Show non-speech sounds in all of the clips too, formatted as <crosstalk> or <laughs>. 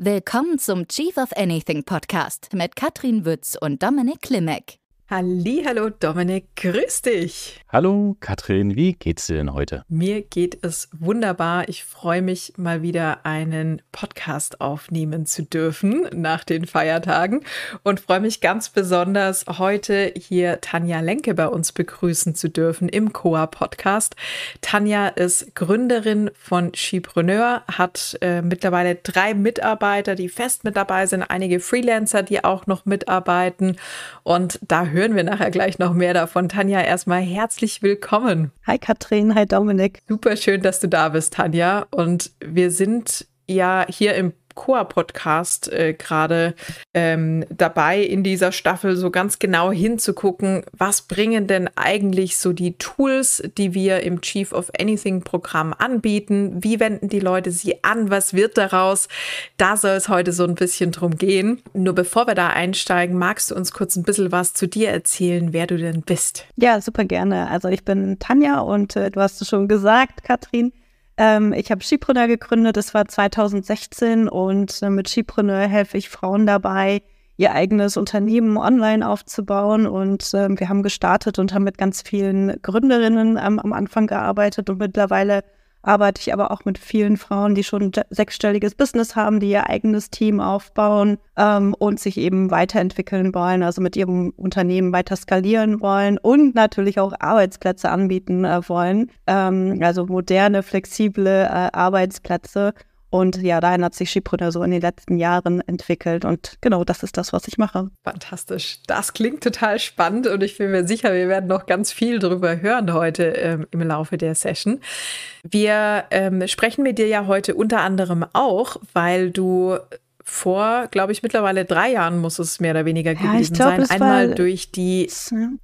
Willkommen zum Chief of Anything Podcast mit Katrin Wütz und Dominik Klimek. Hallo Dominik, grüß dich. Hallo Katrin, wie geht's dir denn heute? Mir geht es wunderbar. Ich freue mich mal wieder einen Podcast aufnehmen zu dürfen nach den Feiertagen und freue mich ganz besonders heute hier Tanja Lenke bei uns begrüßen zu dürfen im Coa Podcast. Tanja ist Gründerin von Skipreneur, hat äh, mittlerweile drei Mitarbeiter, die fest mit dabei sind, einige Freelancer, die auch noch mitarbeiten und da hören hören wir nachher gleich noch mehr davon. Tanja, erstmal herzlich willkommen. Hi Katrin, hi Dominik. Super schön, dass du da bist, Tanja. Und wir sind ja hier im Coa-Podcast äh, gerade ähm, dabei, in dieser Staffel so ganz genau hinzugucken, was bringen denn eigentlich so die Tools, die wir im Chief of Anything-Programm anbieten? Wie wenden die Leute sie an? Was wird daraus? Da soll es heute so ein bisschen drum gehen. Nur bevor wir da einsteigen, magst du uns kurz ein bisschen was zu dir erzählen, wer du denn bist? Ja, super gerne. Also ich bin Tanja und äh, du hast es schon gesagt, Katrin. Ähm, ich habe Skipreneur gegründet, das war 2016 und äh, mit Skipreneur helfe ich Frauen dabei, ihr eigenes Unternehmen online aufzubauen. Und ähm, wir haben gestartet und haben mit ganz vielen Gründerinnen ähm, am Anfang gearbeitet und mittlerweile arbeite ich aber auch mit vielen Frauen, die schon ein sechsstelliges Business haben, die ihr eigenes Team aufbauen ähm, und sich eben weiterentwickeln wollen, also mit ihrem Unternehmen weiter skalieren wollen und natürlich auch Arbeitsplätze anbieten äh, wollen, ähm, also moderne, flexible äh, Arbeitsplätze. Und ja, dahin hat sich Skipreneur so in den letzten Jahren entwickelt. Und genau das ist das, was ich mache. Fantastisch. Das klingt total spannend und ich bin mir sicher, wir werden noch ganz viel darüber hören heute ähm, im Laufe der Session. Wir ähm, sprechen mit dir ja heute unter anderem auch, weil du vor, glaube ich, mittlerweile drei Jahren muss es mehr oder weniger ja, gewesen glaub, sein. Einmal durch die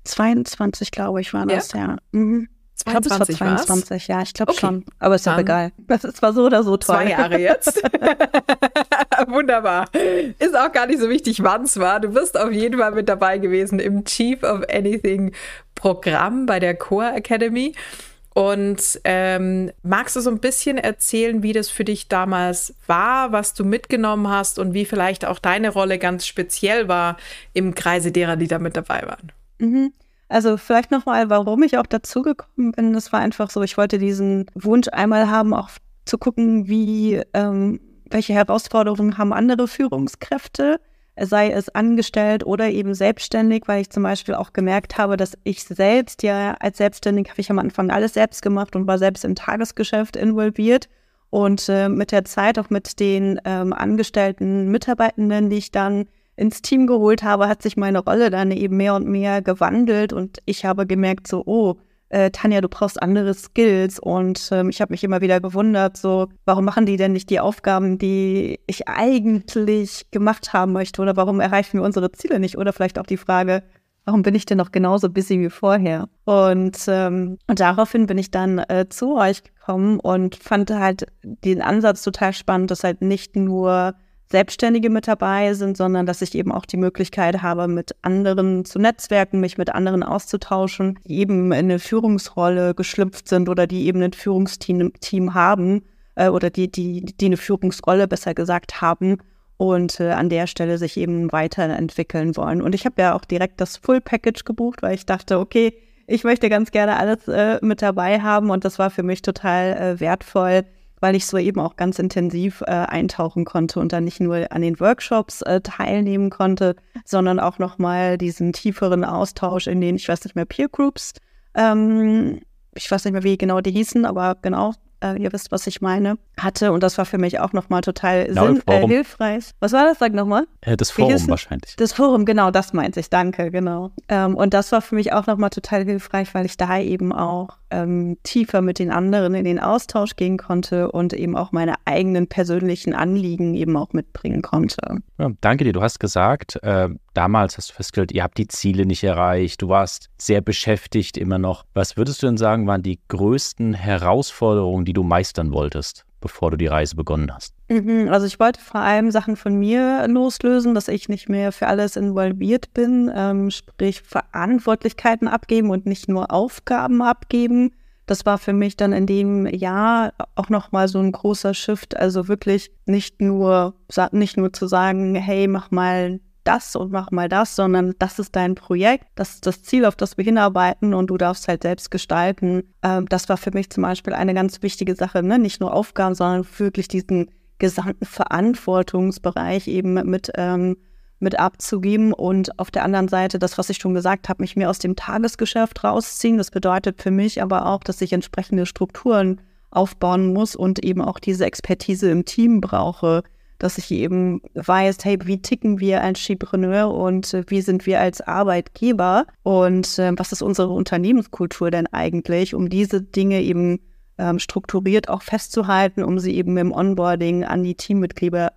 22, glaube ich, war das, ja. ja. Mhm. 22, es war 22, ja, ich glaube okay. schon. Aber ist ja egal. Das ist zwar so oder so toll. Zwei Jahre jetzt. <laughs> Wunderbar. Ist auch gar nicht so wichtig, wann es war. Du bist auf jeden Fall mit dabei gewesen im Chief of Anything Programm bei der Core Academy. Und ähm, magst du so ein bisschen erzählen, wie das für dich damals war, was du mitgenommen hast und wie vielleicht auch deine Rolle ganz speziell war im Kreise derer, die da mit dabei waren? Mhm. Also vielleicht nochmal, warum ich auch dazugekommen bin. Das war einfach so, ich wollte diesen Wunsch einmal haben, auch zu gucken, wie, ähm, welche Herausforderungen haben andere Führungskräfte, sei es angestellt oder eben selbstständig, weil ich zum Beispiel auch gemerkt habe, dass ich selbst ja als Selbstständig habe ich am Anfang alles selbst gemacht und war selbst im Tagesgeschäft involviert. Und äh, mit der Zeit, auch mit den ähm, angestellten Mitarbeitenden, die ich dann ins Team geholt habe, hat sich meine Rolle dann eben mehr und mehr gewandelt und ich habe gemerkt, so, oh, äh, Tanja, du brauchst andere Skills und ähm, ich habe mich immer wieder gewundert, so, warum machen die denn nicht die Aufgaben, die ich eigentlich gemacht haben möchte oder warum erreichen wir unsere Ziele nicht oder vielleicht auch die Frage, warum bin ich denn noch genauso busy wie vorher? Und, ähm, und daraufhin bin ich dann äh, zu euch gekommen und fand halt den Ansatz total spannend, dass halt nicht nur Selbstständige mit dabei sind, sondern dass ich eben auch die Möglichkeit habe, mit anderen zu netzwerken, mich mit anderen auszutauschen, die eben in eine Führungsrolle geschlüpft sind oder die eben ein Führungsteam Team haben äh, oder die, die, die eine Führungsrolle besser gesagt haben und äh, an der Stelle sich eben weiterentwickeln wollen. Und ich habe ja auch direkt das Full Package gebucht, weil ich dachte, okay, ich möchte ganz gerne alles äh, mit dabei haben und das war für mich total äh, wertvoll, weil ich so eben auch ganz intensiv äh, eintauchen konnte und dann nicht nur an den Workshops äh, teilnehmen konnte, sondern auch nochmal diesen tieferen Austausch in den, ich weiß nicht mehr, Peer Groups, ähm, ich weiß nicht mehr, wie genau die hießen, aber genau, äh, ihr wisst, was ich meine, hatte. Und das war für mich auch nochmal total genau, Sinn, äh, hilfreich. Was war das? Sag nochmal. Äh, das Forum wahrscheinlich. Das Forum, genau, das meinte ich. Danke, genau. Ähm, und das war für mich auch nochmal total hilfreich, weil ich da eben auch ähm, tiefer mit den anderen in den Austausch gehen konnte und eben auch meine eigenen persönlichen Anliegen eben auch mitbringen konnte. Ja, danke dir. Du hast gesagt, äh, damals hast du festgestellt, ihr habt die Ziele nicht erreicht, du warst sehr beschäftigt immer noch. Was würdest du denn sagen, waren die größten Herausforderungen, die du meistern wolltest? bevor du die Reise begonnen hast? Mhm, also ich wollte vor allem Sachen von mir loslösen, dass ich nicht mehr für alles involviert bin, ähm, sprich Verantwortlichkeiten abgeben und nicht nur Aufgaben abgeben. Das war für mich dann in dem Jahr auch nochmal so ein großer Shift. Also wirklich nicht nur, nicht nur zu sagen, hey, mach mal das und mach mal das, sondern das ist dein Projekt, das ist das Ziel, auf das wir hinarbeiten und du darfst halt selbst gestalten. Ähm, das war für mich zum Beispiel eine ganz wichtige Sache, ne? nicht nur Aufgaben, sondern wirklich diesen gesamten Verantwortungsbereich eben mit, ähm, mit abzugeben und auf der anderen Seite das, was ich schon gesagt habe, mich mehr aus dem Tagesgeschäft rausziehen. Das bedeutet für mich aber auch, dass ich entsprechende Strukturen aufbauen muss und eben auch diese Expertise im Team brauche, dass ich eben weiß, hey, wie ticken wir als Chipreneur und äh, wie sind wir als Arbeitgeber und äh, was ist unsere Unternehmenskultur denn eigentlich, um diese Dinge eben ähm, strukturiert auch festzuhalten, um sie eben im Onboarding an die Teammitglieder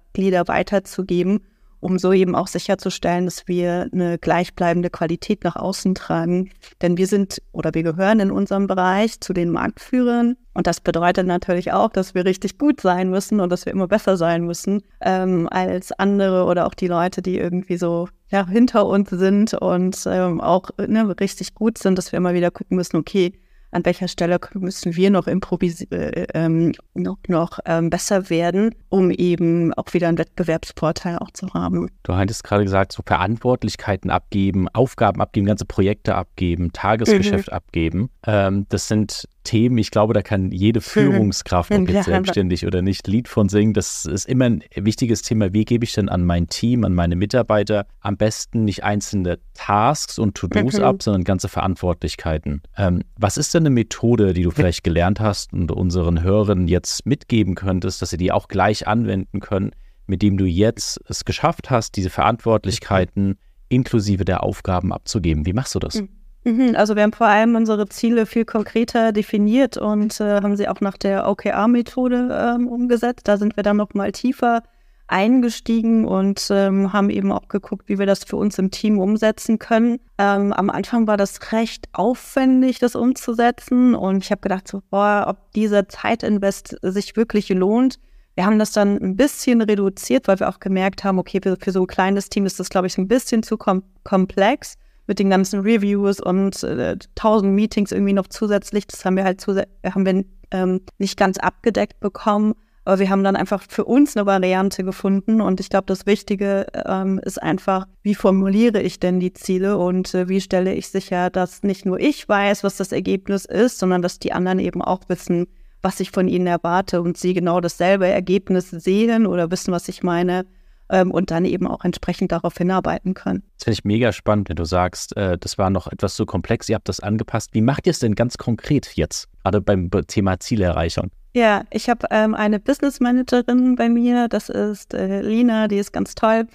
weiterzugeben um so eben auch sicherzustellen, dass wir eine gleichbleibende Qualität nach außen tragen. Denn wir sind oder wir gehören in unserem Bereich zu den Marktführern. Und das bedeutet natürlich auch, dass wir richtig gut sein müssen und dass wir immer besser sein müssen ähm, als andere oder auch die Leute, die irgendwie so ja, hinter uns sind und ähm, auch ne, richtig gut sind, dass wir immer wieder gucken müssen, okay, an welcher Stelle müssen wir noch improvisieren, äh, ähm, noch, noch ähm, besser werden, um eben auch wieder einen Wettbewerbsvorteil auch zu haben. Du hattest gerade gesagt, so Verantwortlichkeiten abgeben, Aufgaben abgeben, ganze Projekte abgeben, Tagesgeschäft mhm. abgeben. Ähm, das sind Themen. Ich glaube, da kann jede <laughs> Führungskraft, ob jetzt selbstständig oder nicht, Lied von singen. Das ist immer ein wichtiges Thema. Wie gebe ich denn an mein Team, an meine Mitarbeiter am besten nicht einzelne Tasks und To-Dos mhm. ab, sondern ganze Verantwortlichkeiten? Ähm, was ist denn eine Methode, die du vielleicht gelernt hast und unseren Hörern jetzt mitgeben könntest, dass sie die auch gleich anwenden können, mit dem du jetzt es geschafft hast, diese Verantwortlichkeiten inklusive der Aufgaben abzugeben? Wie machst du das? Mhm. Mhm, also wir haben vor allem unsere Ziele viel konkreter definiert und äh, haben sie auch nach der OKR-Methode ähm, umgesetzt. Da sind wir dann noch mal tiefer eingestiegen und ähm, haben eben auch geguckt, wie wir das für uns im Team umsetzen können. Ähm, am Anfang war das recht aufwendig, das umzusetzen und ich habe gedacht, so, boah, ob dieser Zeitinvest sich wirklich lohnt. Wir haben das dann ein bisschen reduziert, weil wir auch gemerkt haben, okay, für, für so ein kleines Team ist das, glaube ich, ein bisschen zu kom komplex mit den ganzen Reviews und äh, tausend äh, Meetings irgendwie noch zusätzlich. Das haben wir halt haben wir ähm, nicht ganz abgedeckt bekommen. Aber wir haben dann einfach für uns eine Variante gefunden. Und ich glaube, das Wichtige ähm, ist einfach, wie formuliere ich denn die Ziele und äh, wie stelle ich sicher, dass nicht nur ich weiß, was das Ergebnis ist, sondern dass die anderen eben auch wissen, was ich von ihnen erwarte und sie genau dasselbe Ergebnis sehen oder wissen, was ich meine ähm, und dann eben auch entsprechend darauf hinarbeiten können. Das finde ich mega spannend, wenn du sagst, äh, das war noch etwas zu komplex, ihr habt das angepasst. Wie macht ihr es denn ganz konkret jetzt, gerade beim Thema Zielerreichung? Ja, ich habe ähm, eine Business Managerin bei mir, das ist äh, Lina, die ist ganz toll.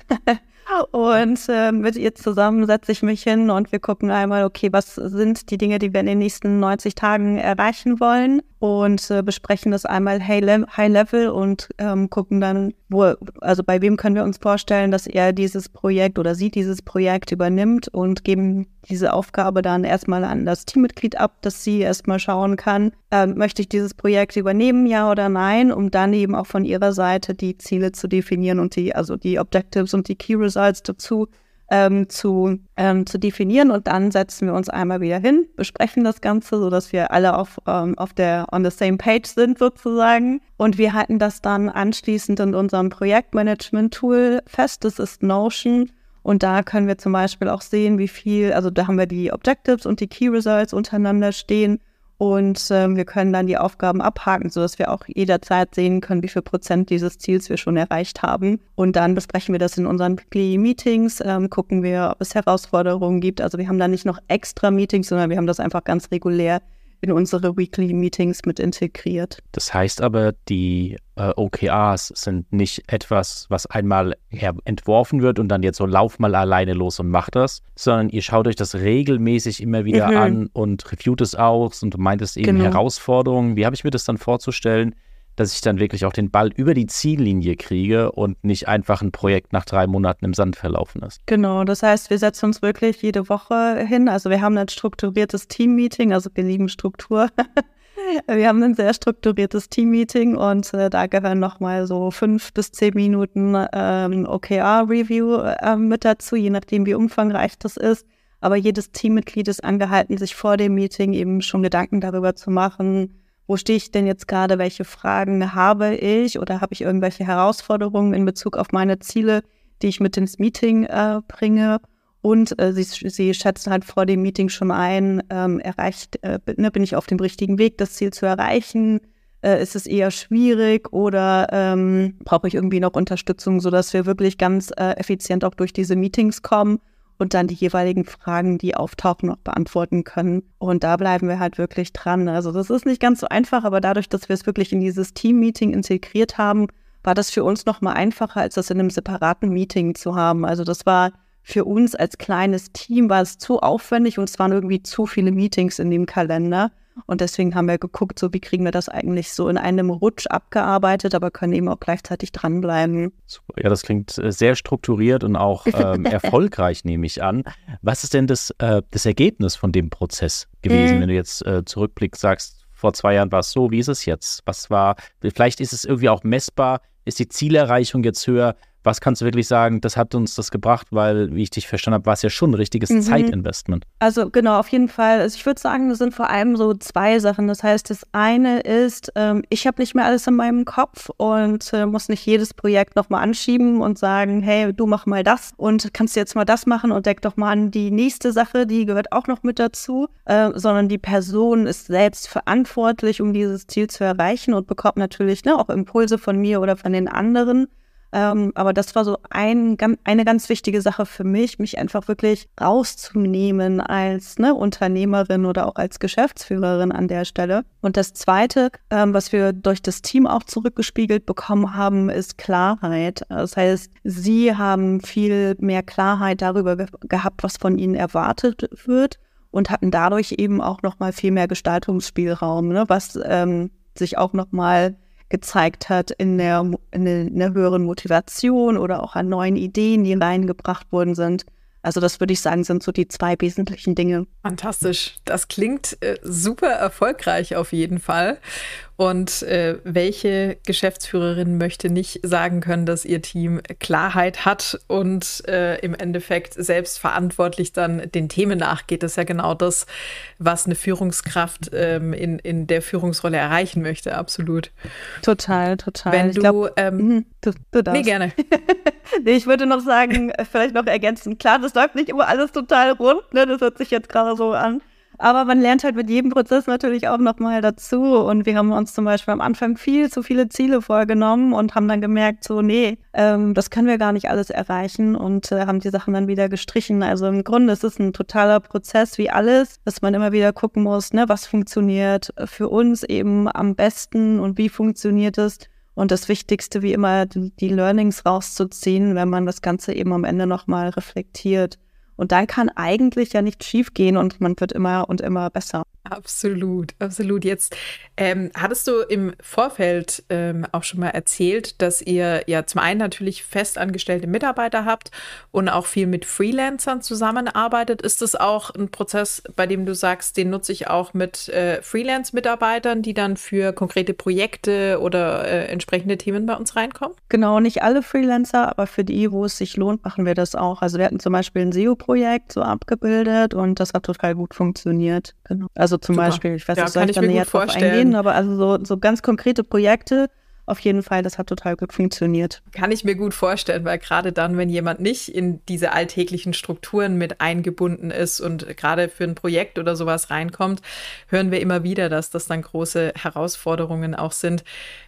Und äh, mit ihr zusammen setze ich mich hin und wir gucken einmal, okay, was sind die Dinge, die wir in den nächsten 90 Tagen erreichen wollen? und äh, besprechen das einmal high, Level und ähm, gucken dann, wo, also bei wem können wir uns vorstellen, dass er dieses Projekt oder sie dieses Projekt übernimmt und geben diese Aufgabe dann erstmal an das Teammitglied ab, dass sie erstmal schauen kann, äh, möchte ich dieses Projekt übernehmen, ja oder nein, um dann eben auch von ihrer Seite die Ziele zu definieren und die, also die Objectives und die Key Results dazu ähm, zu, ähm, zu definieren. Und dann setzen wir uns einmal wieder hin, besprechen das Ganze, sodass wir alle auf, ähm, auf der on the same page sind sozusagen. Und wir halten das dann anschließend in unserem Projektmanagement-Tool fest. Das ist Notion. Und da können wir zum Beispiel auch sehen, wie viel, also da haben wir die Objectives und die Key Results untereinander stehen und ähm, wir können dann die Aufgaben abhaken, sodass wir auch jederzeit sehen können, wie viel Prozent dieses Ziels wir schon erreicht haben. Und dann besprechen wir das in unseren Weekly Meetings, ähm, gucken wir, ob es Herausforderungen gibt. Also wir haben da nicht noch extra Meetings, sondern wir haben das einfach ganz regulär in unsere Weekly Meetings mit integriert. Das heißt aber, die äh, OKRs sind nicht etwas, was einmal entworfen wird und dann jetzt so lauf mal alleine los und mach das, sondern ihr schaut euch das regelmäßig immer wieder mhm. an und reviewt es auch und meint es eben genau. Herausforderungen. Wie habe ich mir das dann vorzustellen? dass ich dann wirklich auch den Ball über die Ziellinie kriege und nicht einfach ein Projekt nach drei Monaten im Sand verlaufen ist. Genau, das heißt, wir setzen uns wirklich jede Woche hin. Also wir haben ein strukturiertes Team-Meeting, also wir lieben Struktur. <laughs> wir haben ein sehr strukturiertes Team-Meeting und äh, da gehören nochmal so fünf bis zehn Minuten ähm, OKR-Review äh, mit dazu, je nachdem, wie umfangreich das ist. Aber jedes Teammitglied ist angehalten, sich vor dem Meeting eben schon Gedanken darüber zu machen, wo stehe ich denn jetzt gerade, welche Fragen habe ich oder habe ich irgendwelche Herausforderungen in Bezug auf meine Ziele, die ich mit ins Meeting äh, bringe. Und äh, sie, sie schätzen halt vor dem Meeting schon ein, ähm, erreicht, äh, ne, bin ich auf dem richtigen Weg, das Ziel zu erreichen? Äh, ist es eher schwierig oder ähm, brauche ich irgendwie noch Unterstützung, sodass wir wirklich ganz äh, effizient auch durch diese Meetings kommen und dann die jeweiligen Fragen, die auftauchen, noch beantworten können. Und da bleiben wir halt wirklich dran. Also das ist nicht ganz so einfach, aber dadurch, dass wir es wirklich in dieses Team-Meeting integriert haben, war das für uns nochmal einfacher, als das in einem separaten Meeting zu haben. Also das war für uns als kleines Team war es zu aufwendig und es waren irgendwie zu viele Meetings in dem Kalender. Und deswegen haben wir geguckt, so wie kriegen wir das eigentlich so in einem Rutsch abgearbeitet, aber können eben auch gleichzeitig dranbleiben. Super. Ja, das klingt äh, sehr strukturiert und auch ähm, <laughs> erfolgreich, nehme ich an. Was ist denn das, äh, das Ergebnis von dem Prozess gewesen, mhm. wenn du jetzt äh, zurückblickst, sagst, vor zwei Jahren war es so, wie ist es jetzt? Was war, vielleicht ist es irgendwie auch messbar, ist die Zielerreichung jetzt höher? was kannst du wirklich sagen, das hat uns das gebracht, weil, wie ich dich verstanden habe, war es ja schon ein richtiges mhm. Zeitinvestment. Also genau, auf jeden Fall. Also ich würde sagen, das sind vor allem so zwei Sachen. Das heißt, das eine ist, ähm, ich habe nicht mehr alles in meinem Kopf und äh, muss nicht jedes Projekt nochmal anschieben und sagen, hey, du mach mal das und kannst jetzt mal das machen und denk doch mal an die nächste Sache, die gehört auch noch mit dazu, äh, sondern die Person ist selbst verantwortlich, um dieses Ziel zu erreichen und bekommt natürlich ne, auch Impulse von mir oder von den anderen. Ähm, aber das war so ein, eine ganz wichtige Sache für mich, mich einfach wirklich rauszunehmen als ne, Unternehmerin oder auch als Geschäftsführerin an der Stelle. Und das Zweite, ähm, was wir durch das Team auch zurückgespiegelt bekommen haben, ist Klarheit. Das heißt, sie haben viel mehr Klarheit darüber ge gehabt, was von ihnen erwartet wird und hatten dadurch eben auch noch mal viel mehr Gestaltungsspielraum, ne, was ähm, sich auch noch mal gezeigt hat in der, in einer höheren Motivation oder auch an neuen Ideen, die reingebracht worden sind. Also das würde ich sagen, sind so die zwei wesentlichen Dinge. Fantastisch. Das klingt äh, super erfolgreich auf jeden Fall. Und äh, welche Geschäftsführerin möchte nicht sagen können, dass ihr Team Klarheit hat und äh, im Endeffekt selbstverantwortlich dann den Themen nachgeht? Das ist ja genau das, was eine Führungskraft ähm, in, in der Führungsrolle erreichen möchte, absolut. Total, total. Wenn du, glaub, ähm, mhm, du, du darfst. Nee, gerne. <laughs> nee, ich würde noch sagen, äh, vielleicht noch ergänzen, klar, das läuft nicht immer alles total rund, ne? das hört sich jetzt gerade so an. Aber man lernt halt mit jedem Prozess natürlich auch nochmal dazu. Und wir haben uns zum Beispiel am Anfang viel zu viele Ziele vorgenommen und haben dann gemerkt, so, nee, ähm, das können wir gar nicht alles erreichen und äh, haben die Sachen dann wieder gestrichen. Also im Grunde ist es ein totaler Prozess wie alles, dass man immer wieder gucken muss, ne, was funktioniert äh, für uns eben am besten und wie funktioniert es. Und das Wichtigste, wie immer, die Learnings rauszuziehen, wenn man das Ganze eben am Ende nochmal reflektiert. Und dann kann eigentlich ja nichts schiefgehen und man wird immer und immer besser. Absolut, absolut. Jetzt ähm, hattest du im Vorfeld ähm, auch schon mal erzählt, dass ihr ja zum einen natürlich festangestellte Mitarbeiter habt und auch viel mit Freelancern zusammenarbeitet. Ist das auch ein Prozess, bei dem du sagst, den nutze ich auch mit äh, Freelance-Mitarbeitern, die dann für konkrete Projekte oder äh, entsprechende Themen bei uns reinkommen? Genau, nicht alle Freelancer, aber für die, wo es sich lohnt, machen wir das auch. Also wir hatten zum Beispiel ein SEO-Projekt so abgebildet und das hat total gut funktioniert. Genau. Also also zum Super. Beispiel, ich weiß nicht, ja, soll ich, ich da näher drauf eingehen, aber also so, so ganz konkrete Projekte, auf jeden Fall, das hat total gut funktioniert. Kann ich mir gut vorstellen, weil gerade dann, wenn jemand nicht in diese alltäglichen Strukturen mit eingebunden ist und gerade für ein Projekt oder sowas reinkommt, hören wir immer wieder, dass das dann große Herausforderungen auch sind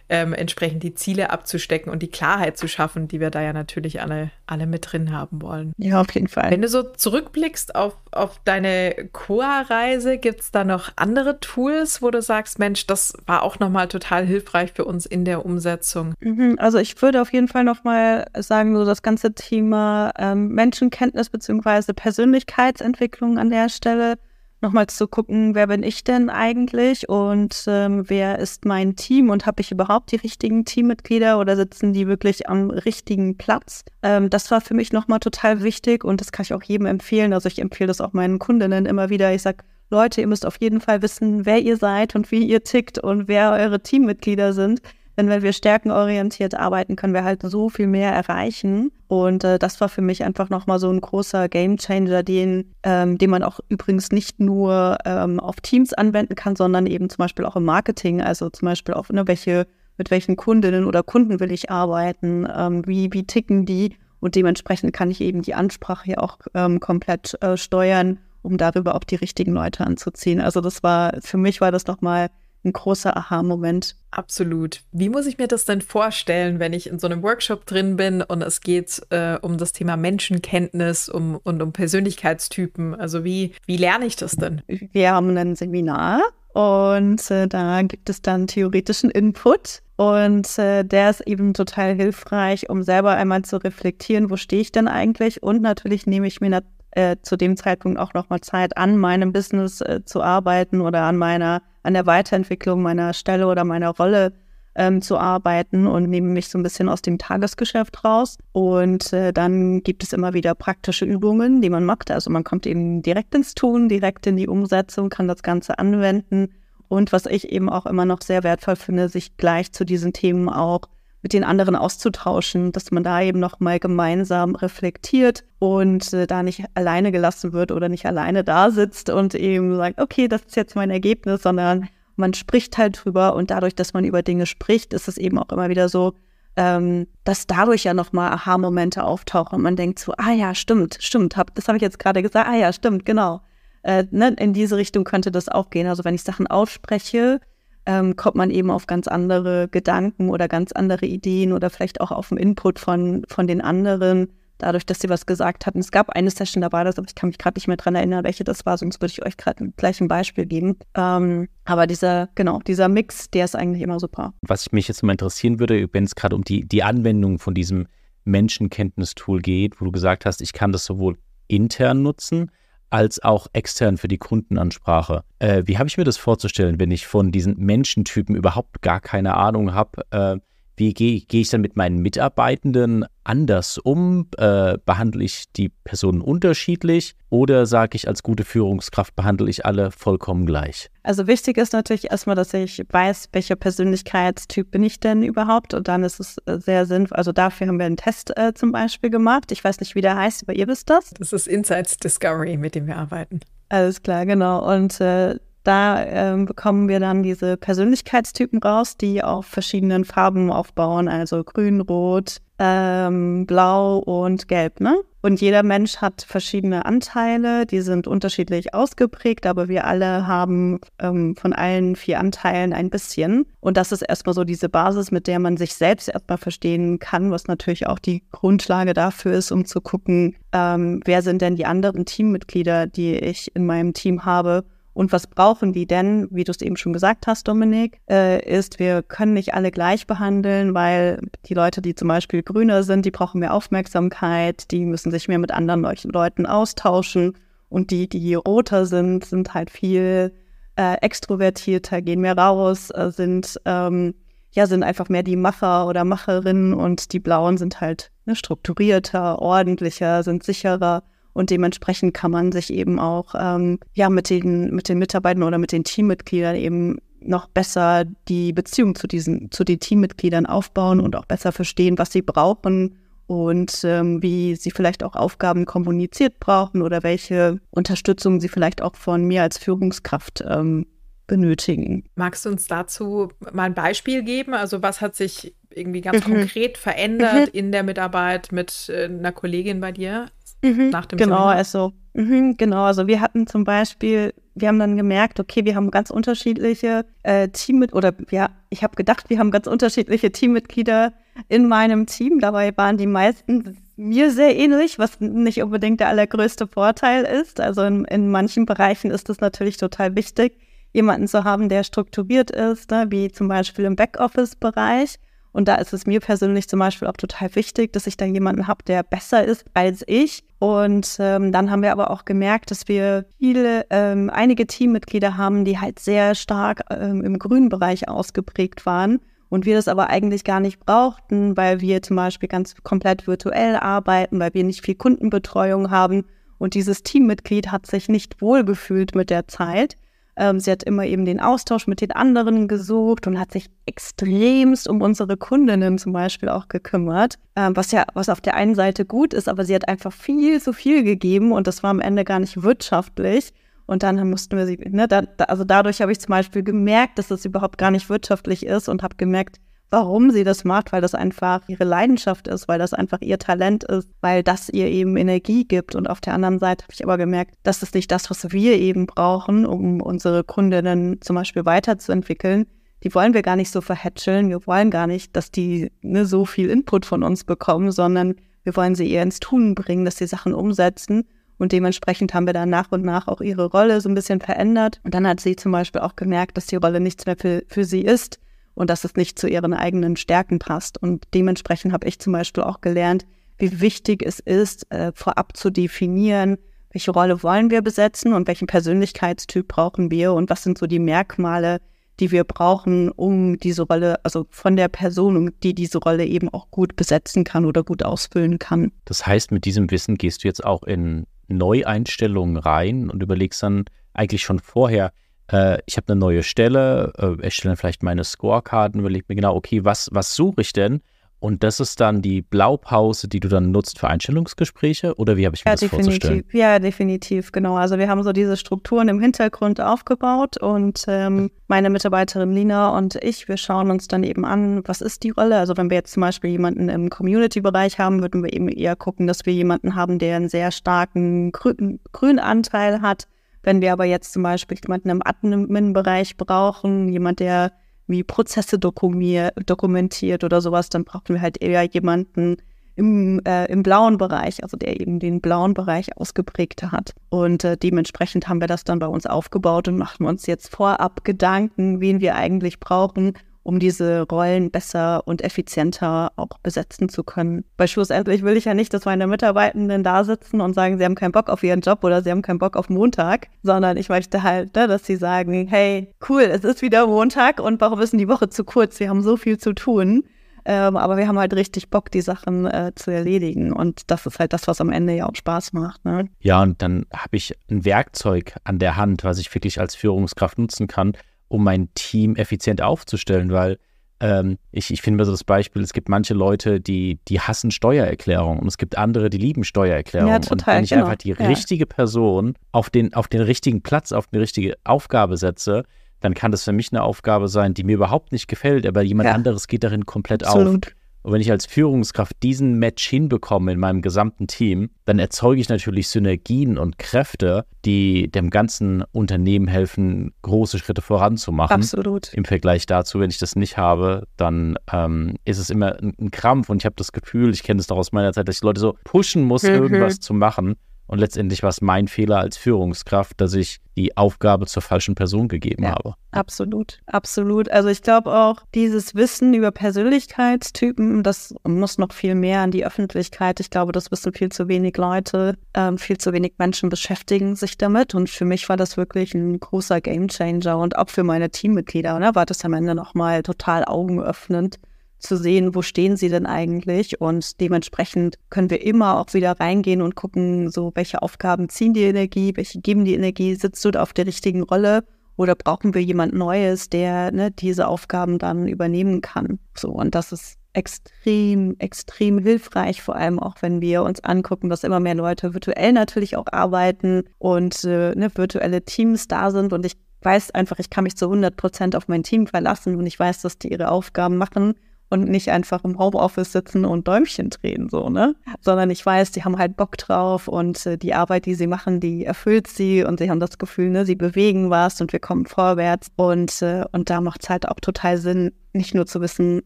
ähm, entsprechend die Ziele abzustecken und die Klarheit zu schaffen, die wir da ja natürlich alle, alle mit drin haben wollen. Ja, auf jeden Fall. Wenn du so zurückblickst auf, auf deine koa reise gibt es da noch andere Tools, wo du sagst, Mensch, das war auch nochmal total hilfreich für uns in der Umsetzung? Mhm, also ich würde auf jeden Fall nochmal sagen, so das ganze Thema ähm, Menschenkenntnis bzw. Persönlichkeitsentwicklung an der Stelle nochmal zu gucken, wer bin ich denn eigentlich und ähm, wer ist mein Team und habe ich überhaupt die richtigen Teammitglieder oder sitzen die wirklich am richtigen Platz? Ähm, das war für mich nochmal total wichtig und das kann ich auch jedem empfehlen. Also ich empfehle das auch meinen Kundinnen immer wieder. Ich sage, Leute, ihr müsst auf jeden Fall wissen, wer ihr seid und wie ihr tickt und wer eure Teammitglieder sind denn wenn wir stärkenorientiert arbeiten, können wir halt so viel mehr erreichen. Und äh, das war für mich einfach nochmal so ein großer Gamechanger, den, ähm, den man auch übrigens nicht nur ähm, auf Teams anwenden kann, sondern eben zum Beispiel auch im Marketing. Also zum Beispiel auf ne, welche, mit welchen Kundinnen oder Kunden will ich arbeiten, ähm, wie, wie ticken die. Und dementsprechend kann ich eben die Ansprache ja auch ähm, komplett äh, steuern, um darüber auch die richtigen Leute anzuziehen. Also das war, für mich war das nochmal mal ein großer Aha-Moment. Absolut. Wie muss ich mir das denn vorstellen, wenn ich in so einem Workshop drin bin und es geht äh, um das Thema Menschenkenntnis um, und um Persönlichkeitstypen? Also wie, wie lerne ich das denn? Wir haben ein Seminar und äh, da gibt es dann theoretischen Input. Und äh, der ist eben total hilfreich, um selber einmal zu reflektieren, wo stehe ich denn eigentlich? Und natürlich nehme ich mir äh, zu dem Zeitpunkt auch nochmal Zeit, an meinem Business äh, zu arbeiten oder an meiner, an der Weiterentwicklung meiner Stelle oder meiner Rolle ähm, zu arbeiten und nehme mich so ein bisschen aus dem Tagesgeschäft raus. Und äh, dann gibt es immer wieder praktische Übungen, die man macht. Also man kommt eben direkt ins Tun, direkt in die Umsetzung, kann das Ganze anwenden. Und was ich eben auch immer noch sehr wertvoll finde, sich gleich zu diesen Themen auch mit den anderen auszutauschen, dass man da eben nochmal gemeinsam reflektiert und äh, da nicht alleine gelassen wird oder nicht alleine da sitzt und eben sagt, okay, das ist jetzt mein Ergebnis, sondern man spricht halt drüber und dadurch, dass man über Dinge spricht, ist es eben auch immer wieder so, ähm, dass dadurch ja nochmal Aha-Momente auftauchen und man denkt so, ah ja, stimmt, stimmt, hab, das habe ich jetzt gerade gesagt, ah ja, stimmt, genau. Äh, ne, in diese Richtung könnte das auch gehen. Also wenn ich Sachen ausspreche, ähm, kommt man eben auf ganz andere Gedanken oder ganz andere Ideen oder vielleicht auch auf den Input von, von den anderen, dadurch, dass sie was gesagt hatten. Es gab eine Session dabei, das, aber ich kann mich gerade nicht mehr daran erinnern, welche das war, sonst würde ich euch gerade gleich ein Beispiel geben. Ähm, aber dieser, genau, dieser Mix, der ist eigentlich immer super. Was mich jetzt mal interessieren würde, wenn es gerade um die, die Anwendung von diesem Menschenkenntnistool geht, wo du gesagt hast, ich kann das sowohl intern nutzen, als auch extern für die Kundenansprache. Äh, wie habe ich mir das vorzustellen, wenn ich von diesen Menschentypen überhaupt gar keine Ahnung habe? Äh, wie gehe geh ich dann mit meinen Mitarbeitenden anders um? Äh, behandle ich die Personen unterschiedlich oder sage ich als gute Führungskraft, behandle ich alle vollkommen gleich? Also wichtig ist natürlich erstmal, dass ich weiß, welcher Persönlichkeitstyp bin ich denn überhaupt und dann ist es äh, sehr sinnvoll. Also dafür haben wir einen Test äh, zum Beispiel gemacht. Ich weiß nicht, wie der heißt, aber ihr wisst das. Das ist Insights Discovery, mit dem wir arbeiten. Alles klar, genau. Und äh, da äh, bekommen wir dann diese Persönlichkeitstypen raus, die auf verschiedenen Farben aufbauen, also grün, rot, ähm, blau und gelb. Ne? Und jeder Mensch hat verschiedene Anteile, die sind unterschiedlich ausgeprägt, aber wir alle haben ähm, von allen vier Anteilen ein bisschen. Und das ist erstmal so diese Basis, mit der man sich selbst erstmal verstehen kann, was natürlich auch die Grundlage dafür ist, um zu gucken, ähm, wer sind denn die anderen Teammitglieder, die ich in meinem Team habe und was brauchen die denn, wie du es eben schon gesagt hast, Dominik, äh, ist, wir können nicht alle gleich behandeln, weil die Leute, die zum Beispiel grüner sind, die brauchen mehr Aufmerksamkeit, die müssen sich mehr mit anderen Le Leuten austauschen. Und die, die roter sind, sind halt viel äh, extrovertierter, gehen mehr raus, äh, sind, ähm, ja, sind einfach mehr die Macher oder Macherinnen und die Blauen sind halt ne, strukturierter, ordentlicher, sind sicherer. Und dementsprechend kann man sich eben auch ähm, ja, mit, den, mit den Mitarbeitern oder mit den Teammitgliedern eben noch besser die Beziehung zu, diesen, zu den Teammitgliedern aufbauen und auch besser verstehen, was sie brauchen und ähm, wie sie vielleicht auch Aufgaben kommuniziert brauchen oder welche Unterstützung sie vielleicht auch von mir als Führungskraft ähm, benötigen. Magst du uns dazu mal ein Beispiel geben? Also was hat sich irgendwie ganz mhm. konkret verändert mhm. in der Mitarbeit mit äh, einer Kollegin bei dir? mhm, nach dem genau, Seminar. Also, mh, genau, also wir hatten zum Beispiel, wir haben dann gemerkt, okay, wir haben ganz unterschiedliche äh, Teammitglieder, oder ja, ich habe gedacht, wir haben ganz unterschiedliche Teammitglieder in meinem Team. Dabei waren die meisten mir sehr ähnlich, was nicht unbedingt der allergrößte Vorteil ist. Also in, in manchen Bereichen ist es natürlich total wichtig, jemanden zu haben, der strukturiert ist, ne, wie zum Beispiel im Backoffice-Bereich. Und da ist es mir persönlich zum Beispiel auch total wichtig, dass ich dann jemanden habe, der besser ist als ich. Und ähm, dann haben wir aber auch gemerkt, dass wir viele, ähm, einige Teammitglieder haben, die halt sehr stark ähm, im grünen Bereich ausgeprägt waren. Und wir das aber eigentlich gar nicht brauchten, weil wir zum Beispiel ganz komplett virtuell arbeiten, weil wir nicht viel Kundenbetreuung haben. Und dieses Teammitglied hat sich nicht wohlgefühlt mit der Zeit ähm, sie hat immer eben den Austausch mit den anderen gesucht und hat sich extremst um unsere Kundinnen zum Beispiel auch gekümmert, ähm, was ja, was auf der einen Seite gut ist, aber sie hat einfach viel zu viel gegeben und das war am Ende gar nicht wirtschaftlich. Und dann mussten wir sie, ne, da, also dadurch habe ich zum Beispiel gemerkt, dass das überhaupt gar nicht wirtschaftlich ist und habe gemerkt, warum sie das macht, weil das einfach ihre Leidenschaft ist, weil das einfach ihr Talent ist, weil das ihr eben Energie gibt. Und auf der anderen Seite habe ich aber gemerkt, das ist nicht das, was wir eben brauchen, um unsere Kundinnen zum Beispiel weiterzuentwickeln. Die wollen wir gar nicht so verhätscheln. Wir wollen gar nicht, dass die ne, so viel Input von uns bekommen, sondern wir wollen sie eher ins Tun bringen, dass sie Sachen umsetzen. Und dementsprechend haben wir dann nach und nach auch ihre Rolle so ein bisschen verändert. Und dann hat sie zum Beispiel auch gemerkt, dass die Rolle nichts mehr für, für sie ist, und dass es nicht zu ihren eigenen Stärken passt. Und dementsprechend habe ich zum Beispiel auch gelernt, wie wichtig es ist, äh, vorab zu definieren, welche Rolle wollen wir besetzen und welchen Persönlichkeitstyp brauchen wir und was sind so die Merkmale, die wir brauchen, um diese Rolle, also von der Person, die diese Rolle eben auch gut besetzen kann oder gut ausfüllen kann. Das heißt, mit diesem Wissen gehst du jetzt auch in Neueinstellungen rein und überlegst dann eigentlich schon vorher, äh, ich habe eine neue Stelle, äh, erstelle vielleicht meine Scorekarten, überlege mir genau, okay, was, was suche ich denn? Und das ist dann die Blaupause, die du dann nutzt für Einstellungsgespräche? Oder wie habe ich mir ja, das definitiv. vorzustellen? Ja, definitiv, genau. Also wir haben so diese Strukturen im Hintergrund aufgebaut und ähm, mhm. meine Mitarbeiterin Lina und ich, wir schauen uns dann eben an, was ist die Rolle? Also wenn wir jetzt zum Beispiel jemanden im Community-Bereich haben, würden wir eben eher gucken, dass wir jemanden haben, der einen sehr starken Grünanteil hat wenn wir aber jetzt zum Beispiel jemanden im Admin-Bereich brauchen, jemand, der wie Prozesse dokumentiert oder sowas, dann brauchen wir halt eher jemanden im, äh, im blauen Bereich, also der eben den blauen Bereich ausgeprägt hat. Und äh, dementsprechend haben wir das dann bei uns aufgebaut und machen uns jetzt vorab Gedanken, wen wir eigentlich brauchen um diese Rollen besser und effizienter auch besetzen zu können. Weil schlussendlich will ich ja nicht, dass meine Mitarbeitenden da sitzen und sagen, sie haben keinen Bock auf ihren Job oder sie haben keinen Bock auf Montag, sondern ich möchte halt, ne, dass sie sagen, hey, cool, es ist wieder Montag und warum ist denn die Woche zu kurz? Wir haben so viel zu tun. Ähm, aber wir haben halt richtig Bock, die Sachen äh, zu erledigen. Und das ist halt das, was am Ende ja auch Spaß macht. Ne? Ja, und dann habe ich ein Werkzeug an der Hand, was ich wirklich als Führungskraft nutzen kann, um mein Team effizient aufzustellen, weil ähm, ich, ich finde mir so das Beispiel, es gibt manche Leute, die, die hassen Steuererklärungen und es gibt andere, die lieben Steuererklärungen. Ja, total, und wenn ich genau. einfach die ja. richtige Person auf den, auf den richtigen Platz, auf die richtige Aufgabe setze, dann kann das für mich eine Aufgabe sein, die mir überhaupt nicht gefällt, aber jemand ja. anderes geht darin komplett Absolut. auf. Und wenn ich als Führungskraft diesen Match hinbekomme in meinem gesamten Team, dann erzeuge ich natürlich Synergien und Kräfte, die dem ganzen Unternehmen helfen, große Schritte voranzumachen. Absolut. Im Vergleich dazu, wenn ich das nicht habe, dann ähm, ist es immer ein, Krampf und ich habe das Gefühl, ich kenne das doch aus meiner Zeit, dass ich Leute so pushen muss, mhm. irgendwas zu machen. Und letztendlich war es mein Fehler als Führungskraft, dass ich die Aufgabe zur falschen Person gegeben ja, habe. Absolut, absolut. Also ich glaube auch, dieses Wissen über Persönlichkeitstypen, das muss noch viel mehr an die Öffentlichkeit. Ich glaube, das wissen viel zu wenig Leute, ähm, viel zu wenig Menschen beschäftigen sich damit. Und für mich war das wirklich ein großer Gamechanger und auch für meine Teammitglieder, ne, war das am Ende nochmal total augenöffnend zu sehen, wo stehen sie denn eigentlich. Und dementsprechend können wir immer auch wieder reingehen und gucken, so welche Aufgaben ziehen die Energie, welche geben die Energie, sitzt du da auf der richtigen Rolle oder brauchen wir jemand Neues, der ne, diese Aufgaben dann übernehmen kann. So, und das ist extrem, extrem hilfreich, vor allem auch wenn wir uns angucken, dass immer mehr Leute virtuell natürlich auch arbeiten und äh, ne, virtuelle Teams da sind und ich weiß einfach, ich kann mich zu 100 Prozent auf mein Team verlassen und ich weiß, dass die ihre Aufgaben machen und nicht einfach im Homeoffice sitzen und Däumchen drehen, so, ne? Sondern ich weiß, die haben halt Bock drauf und äh, die Arbeit, die sie machen, die erfüllt sie und sie haben das Gefühl, ne, sie bewegen was und wir kommen vorwärts. Und, äh, und da macht es halt auch total Sinn, nicht nur zu wissen,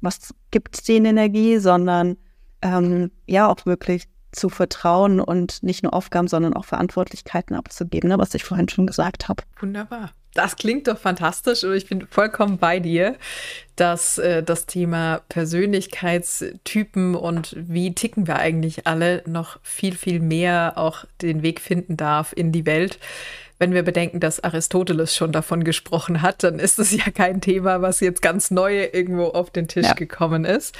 was gibt denen Energie, sondern ähm, ja auch wirklich zu vertrauen und nicht nur Aufgaben, sondern auch Verantwortlichkeiten abzugeben, ne, was ich vorhin schon gesagt habe. Wunderbar. Das klingt doch fantastisch und ich bin vollkommen bei dir, dass äh, das Thema Persönlichkeitstypen und wie ticken wir eigentlich alle noch viel, viel mehr auch den Weg finden darf in die Welt wenn wir bedenken, dass Aristoteles schon davon gesprochen hat, dann ist es ja kein Thema, was jetzt ganz neu irgendwo auf den Tisch ja. gekommen ist.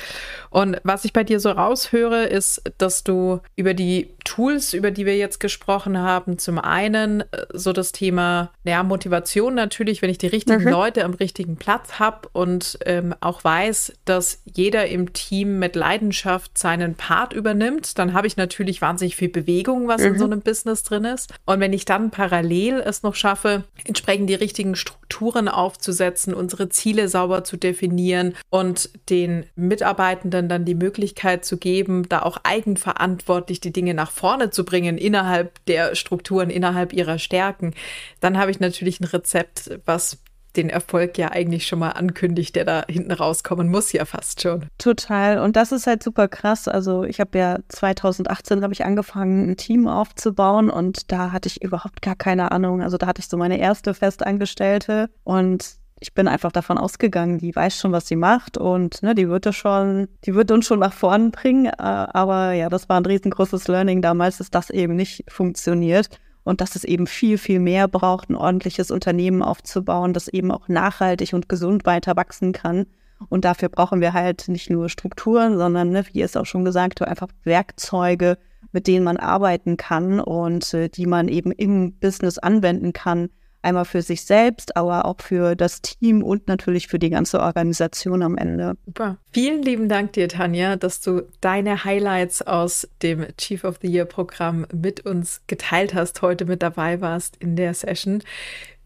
Und was ich bei dir so raushöre, ist, dass du über die Tools, über die wir jetzt gesprochen haben, zum einen äh, so das Thema, ja, Motivation natürlich, wenn ich die richtigen mhm. Leute am richtigen Platz habe und ähm, auch weiß, dass jeder im Team mit Leidenschaft seinen Part übernimmt, dann habe ich natürlich wahnsinnig viel Bewegung, was mhm. in so mhm. einem Business drin ist. Und wenn ich dann parallel parallel es noch schaffe, entsprechend die richtigen Strukturen aufzusetzen, unsere Ziele sauber zu definieren und den Mitarbeitenden dann die Möglichkeit zu geben, da auch eigenverantwortlich die Dinge nach vorne zu bringen, innerhalb der Strukturen, innerhalb ihrer Stärken, dann habe ich natürlich ein Rezept, was den Erfolg ja eigentlich schon mal ankündigt, der da hinten rauskommen muss, ja fast schon. Total. Und das ist halt super krass. Also ich habe ja 2018 habe ich angefangen, ein Team aufzubauen und da hatte ich überhaupt gar keine Ahnung. Also da hatte ich so meine erste Festangestellte und ich bin einfach davon ausgegangen, die weiß schon, was sie macht und ne, die wird das schon, die wird uns schon nach vorn bringen. Äh, aber ja, das war ein riesengroßes Learning damals, dass das eben nicht funktioniert und dass es eben viel, viel mehr braucht, ein ordentliches Unternehmen aufzubauen, das eben auch nachhaltig und gesund weiter wachsen kann. Und dafür brauchen wir halt nicht nur Strukturen, sondern, ne, wie es auch schon gesagt wurde, einfach Werkzeuge, mit denen man arbeiten kann und äh, die man eben im Business anwenden kann, Einmal für sich selbst, aber auch für das Team und natürlich für die ganze Organisation am Ende. Super. Vielen lieben Dank dir, Tanja, dass du deine Highlights aus dem Chief of the Year Programm mit uns geteilt hast, heute mit dabei warst in der Session.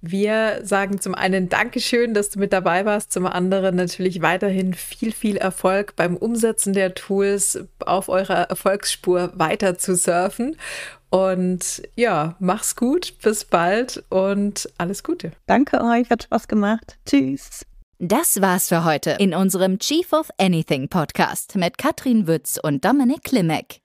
Wir sagen zum einen Dankeschön, dass du mit dabei warst, zum anderen natürlich weiterhin viel, viel Erfolg beim Umsetzen der Tools, auf eurer Erfolgsspur weiter zu surfen. Und ja, mach's gut, bis bald und alles Gute. Danke euch, hat Spaß gemacht. Tschüss. Das war's für heute in unserem Chief of Anything Podcast mit Katrin Wütz und Dominik Klimek.